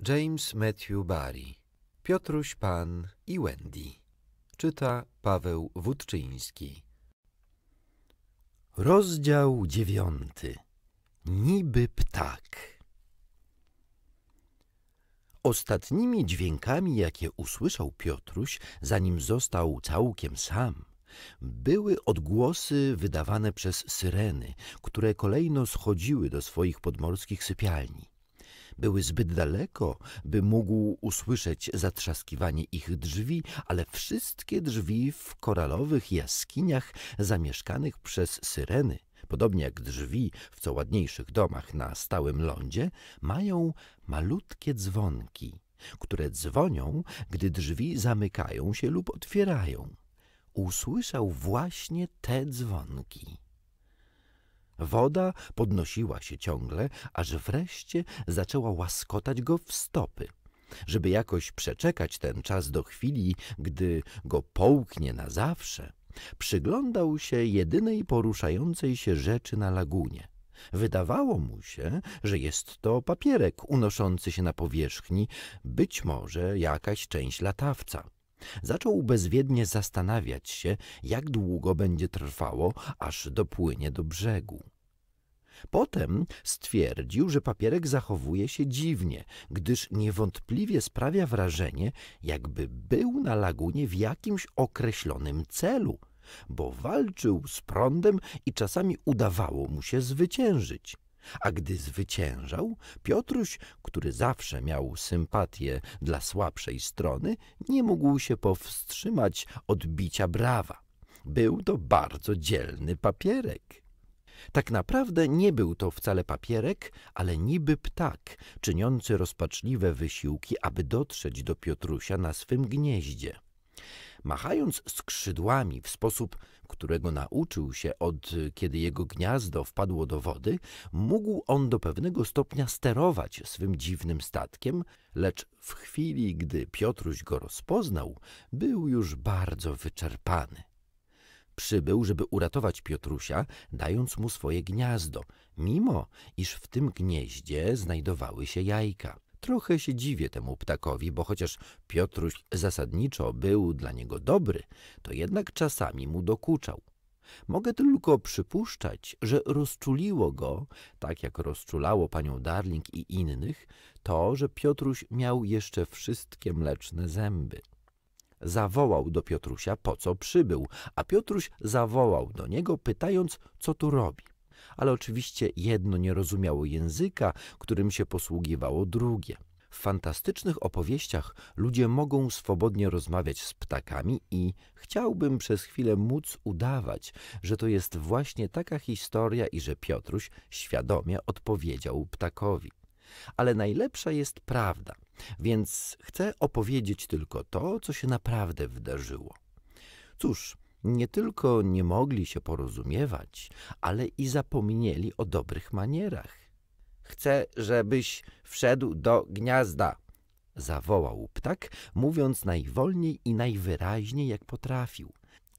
James Matthew Barry, Piotruś Pan i Wendy. Czyta Paweł Wódczyński. Rozdział dziewiąty. Niby ptak. Ostatnimi dźwiękami, jakie usłyszał Piotruś, zanim został całkiem sam, były odgłosy wydawane przez syreny, które kolejno schodziły do swoich podmorskich sypialni. Były zbyt daleko, by mógł usłyszeć zatrzaskiwanie ich drzwi, ale wszystkie drzwi w koralowych jaskiniach zamieszkanych przez syreny, podobnie jak drzwi w co ładniejszych domach na stałym lądzie, mają malutkie dzwonki, które dzwonią, gdy drzwi zamykają się lub otwierają. Usłyszał właśnie te dzwonki. Woda podnosiła się ciągle, aż wreszcie zaczęła łaskotać go w stopy. Żeby jakoś przeczekać ten czas do chwili, gdy go połknie na zawsze, przyglądał się jedynej poruszającej się rzeczy na lagunie. Wydawało mu się, że jest to papierek unoszący się na powierzchni, być może jakaś część latawca. Zaczął bezwiednie zastanawiać się, jak długo będzie trwało, aż dopłynie do brzegu. Potem stwierdził, że papierek zachowuje się dziwnie, gdyż niewątpliwie sprawia wrażenie, jakby był na lagunie w jakimś określonym celu, bo walczył z prądem i czasami udawało mu się zwyciężyć. A gdy zwyciężał, Piotruś, który zawsze miał sympatię dla słabszej strony, nie mógł się powstrzymać od bicia brawa. Był to bardzo dzielny papierek. Tak naprawdę nie był to wcale papierek, ale niby ptak, czyniący rozpaczliwe wysiłki, aby dotrzeć do Piotrusia na swym gnieździe. Machając skrzydłami w sposób, którego nauczył się od kiedy jego gniazdo wpadło do wody, mógł on do pewnego stopnia sterować swym dziwnym statkiem, lecz w chwili, gdy Piotruś go rozpoznał, był już bardzo wyczerpany przybył, żeby uratować Piotrusia, dając mu swoje gniazdo, mimo iż w tym gnieździe znajdowały się jajka. Trochę się dziwię temu ptakowi, bo chociaż Piotruś zasadniczo był dla niego dobry, to jednak czasami mu dokuczał. Mogę tylko przypuszczać, że rozczuliło go, tak jak rozczulało panią Darling i innych, to, że Piotruś miał jeszcze wszystkie mleczne zęby. Zawołał do Piotrusia, po co przybył, a Piotruś zawołał do niego, pytając, co tu robi ale oczywiście jedno nie rozumiało języka, którym się posługiwało drugie. W fantastycznych opowieściach ludzie mogą swobodnie rozmawiać z ptakami i chciałbym przez chwilę móc udawać, że to jest właśnie taka historia i że Piotruś świadomie odpowiedział ptakowi. Ale najlepsza jest prawda, więc chcę opowiedzieć tylko to, co się naprawdę wydarzyło. Cóż, nie tylko nie mogli się porozumiewać, ale i zapomnieli o dobrych manierach. Chcę, żebyś wszedł do gniazda, zawołał ptak, mówiąc najwolniej i najwyraźniej jak potrafił.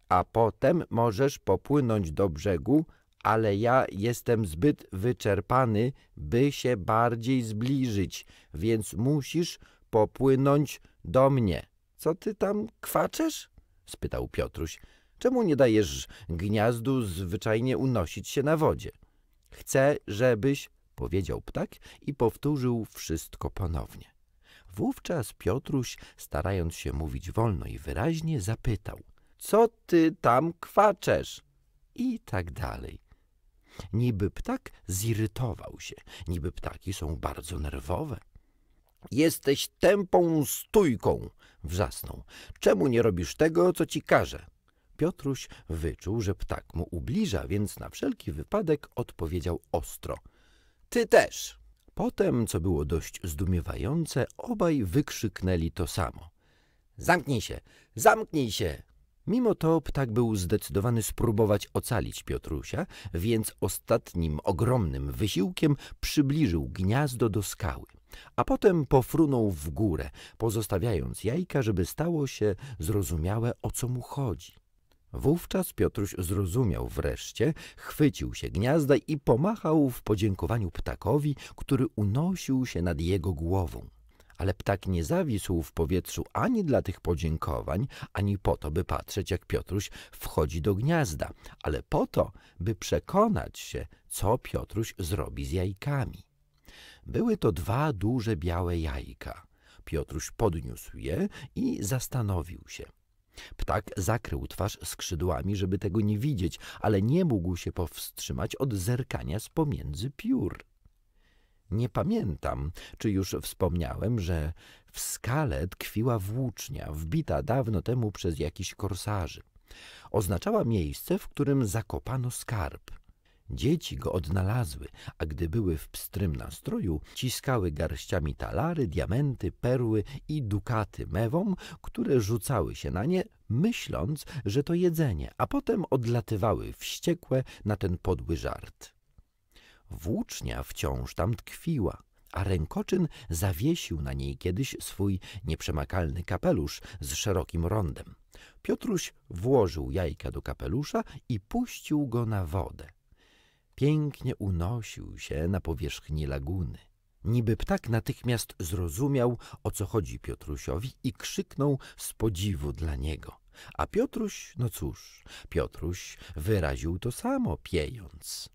A potem możesz popłynąć do brzegu, ale ja jestem zbyt wyczerpany, by się bardziej zbliżyć, więc musisz popłynąć do mnie. Co ty tam kwaczesz? spytał Piotruś. Czemu nie dajesz gniazdu zwyczajnie unosić się na wodzie? Chcę, żebyś, powiedział ptak i powtórzył wszystko ponownie. Wówczas Piotruś, starając się mówić wolno i wyraźnie, zapytał – co ty tam kwaczesz? I tak dalej. Niby ptak zirytował się, niby ptaki są bardzo nerwowe. Jesteś tępą stójką, wrzasnął. Czemu nie robisz tego, co ci każe? Piotruś wyczuł, że ptak mu ubliża, więc na wszelki wypadek odpowiedział ostro. Ty też! Potem, co było dość zdumiewające, obaj wykrzyknęli to samo. Zamknij się! Zamknij się! Mimo to ptak był zdecydowany spróbować ocalić Piotrusia, więc ostatnim ogromnym wysiłkiem przybliżył gniazdo do skały, a potem pofrunął w górę, pozostawiając jajka, żeby stało się zrozumiałe, o co mu chodzi. Wówczas Piotruś zrozumiał wreszcie, chwycił się gniazda i pomachał w podziękowaniu ptakowi, który unosił się nad jego głową. Ale ptak nie zawisł w powietrzu ani dla tych podziękowań, ani po to, by patrzeć, jak Piotruś wchodzi do gniazda, ale po to, by przekonać się, co Piotruś zrobi z jajkami. Były to dwa duże białe jajka. Piotruś podniósł je i zastanowił się – Ptak zakrył twarz skrzydłami, żeby tego nie widzieć, ale nie mógł się powstrzymać od zerkania z pomiędzy piór. Nie pamiętam, czy już wspomniałem, że w skale tkwiła włócznia, wbita dawno temu przez jakiś korsarzy. Oznaczała miejsce, w którym zakopano skarb. Dzieci go odnalazły, a gdy były w pstrym nastroju, ciskały garściami talary, diamenty, perły i dukaty mewom, które rzucały się na nie, myśląc, że to jedzenie, a potem odlatywały wściekłe na ten podły żart. Włócznia wciąż tam tkwiła, a rękoczyn zawiesił na niej kiedyś swój nieprzemakalny kapelusz z szerokim rondem. Piotruś włożył jajka do kapelusza i puścił go na wodę pięknie unosił się na powierzchni laguny. Niby ptak natychmiast zrozumiał, o co chodzi Piotrusiowi i krzyknął z podziwu dla niego. A Piotruś, no cóż, Piotruś wyraził to samo, piejąc.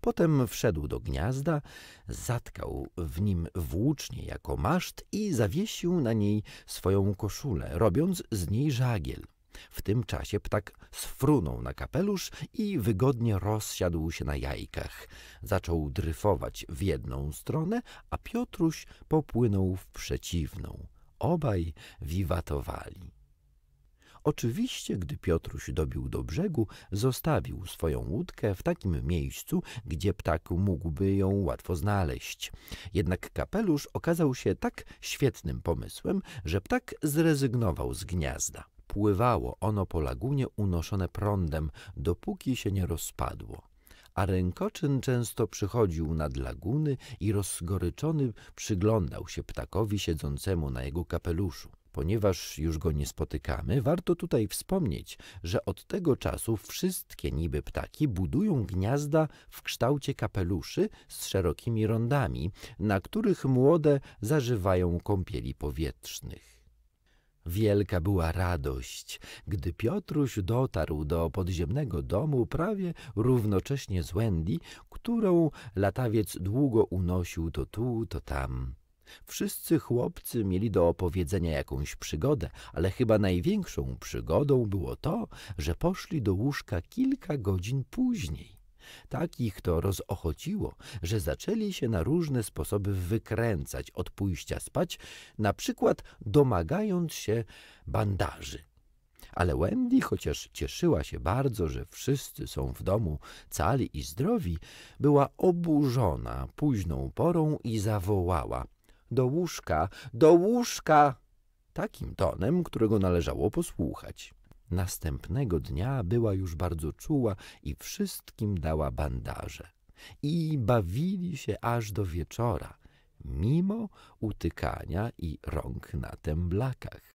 Potem wszedł do gniazda, zatkał w nim włócznie jako maszt i zawiesił na niej swoją koszulę, robiąc z niej żagiel. W tym czasie ptak sfrunął na kapelusz i wygodnie rozsiadł się na jajkach. Zaczął dryfować w jedną stronę, a Piotruś popłynął w przeciwną. Obaj wiwatowali. Oczywiście, gdy Piotruś dobił do brzegu, zostawił swoją łódkę w takim miejscu, gdzie ptak mógłby ją łatwo znaleźć. Jednak kapelusz okazał się tak świetnym pomysłem, że ptak zrezygnował z gniazda. Pływało ono po lagunie unoszone prądem, dopóki się nie rozpadło. A rękoczyn często przychodził nad laguny i rozgoryczony przyglądał się ptakowi siedzącemu na jego kapeluszu. Ponieważ już go nie spotykamy, warto tutaj wspomnieć, że od tego czasu wszystkie niby ptaki budują gniazda w kształcie kapeluszy z szerokimi rondami, na których młode zażywają kąpieli powietrznych. Wielka była radość, gdy Piotruś dotarł do podziemnego domu prawie równocześnie z Wendy, którą latawiec długo unosił to tu, to tam. Wszyscy chłopcy mieli do opowiedzenia jakąś przygodę, ale chyba największą przygodą było to, że poszli do łóżka kilka godzin później. Tak ich to rozochociło, że zaczęli się na różne sposoby wykręcać od pójścia spać, na przykład domagając się bandaży. Ale Wendy, chociaż cieszyła się bardzo, że wszyscy są w domu cali i zdrowi, była oburzona późną porą i zawołała – do łóżka, do łóżka! – takim tonem, którego należało posłuchać. Następnego dnia była już bardzo czuła i wszystkim dała bandaże. I bawili się aż do wieczora, mimo utykania i rąk na temblakach.